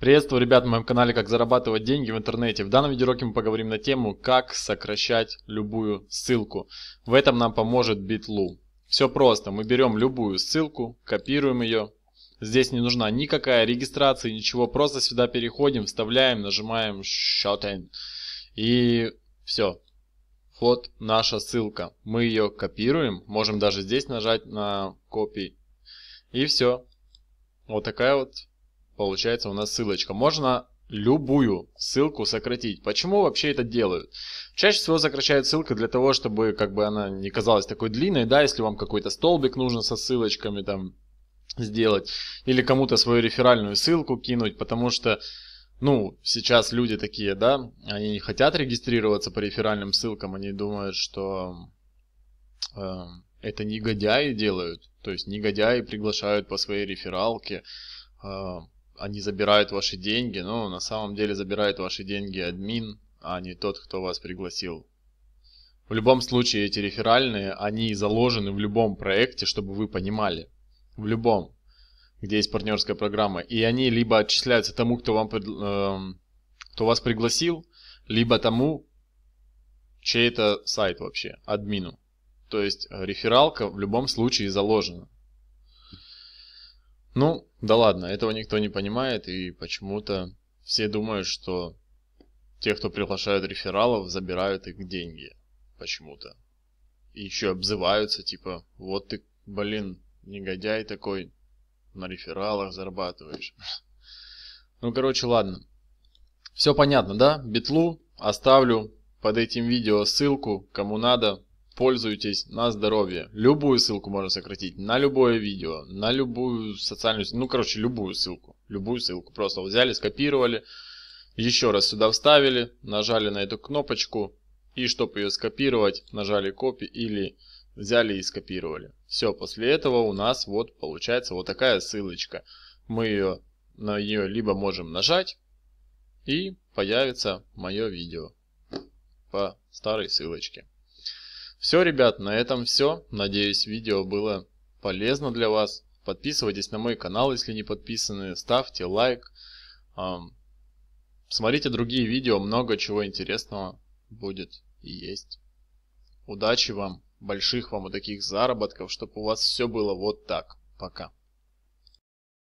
Приветствую ребят на моем канале «Как зарабатывать деньги в интернете». В данном видеоуроке мы поговорим на тему «Как сокращать любую ссылку». В этом нам поможет BitLu. Все просто, мы берем любую ссылку, копируем ее. Здесь не нужна никакая регистрация, ничего, просто сюда переходим, вставляем, нажимаем «Shorten». И все. Вот наша ссылка. Мы ее копируем, можем даже здесь нажать на копий И все. Вот такая вот получается у нас ссылочка. Можно любую ссылку сократить. Почему вообще это делают? Чаще всего сокращают ссылка для того, чтобы как бы она не казалась такой длинной, да, если вам какой-то столбик нужно со ссылочками там сделать, или кому-то свою реферальную ссылку кинуть, потому что ну, сейчас люди такие, да, они не хотят регистрироваться по реферальным ссылкам, они думают, что э, это негодяи делают, то есть негодяи приглашают по своей рефералке, э, они забирают ваши деньги, но на самом деле забирает ваши деньги админ, а не тот, кто вас пригласил. В любом случае эти реферальные, они заложены в любом проекте, чтобы вы понимали. В любом, где есть партнерская программа. И они либо отчисляются тому, кто, вам, э, кто вас пригласил, либо тому, чей это сайт вообще, админу. То есть э, рефералка в любом случае заложена. Ну, да ладно, этого никто не понимает, и почему-то все думают, что те, кто приглашают рефералов, забирают их деньги почему-то. И еще обзываются, типа, вот ты, блин, негодяй такой, на рефералах зарабатываешь. Ну, короче, ладно. Все понятно, да? Битлу оставлю под этим видео ссылку, кому надо, пользуйтесь на здоровье. Любую ссылку можно сократить, на любое видео, на любую социальную, ну короче, любую ссылку. Любую ссылку просто взяли, скопировали, еще раз сюда вставили, нажали на эту кнопочку и чтобы ее скопировать, нажали копи или взяли и скопировали. Все, после этого у нас вот получается вот такая ссылочка. Мы ее на нее либо можем нажать и появится мое видео по старой ссылочке. Все, ребят, на этом все. Надеюсь, видео было полезно для вас. Подписывайтесь на мой канал, если не подписаны. Ставьте лайк. Смотрите другие видео, много чего интересного будет и есть. Удачи вам, больших вам и таких заработков, чтобы у вас все было вот так. Пока.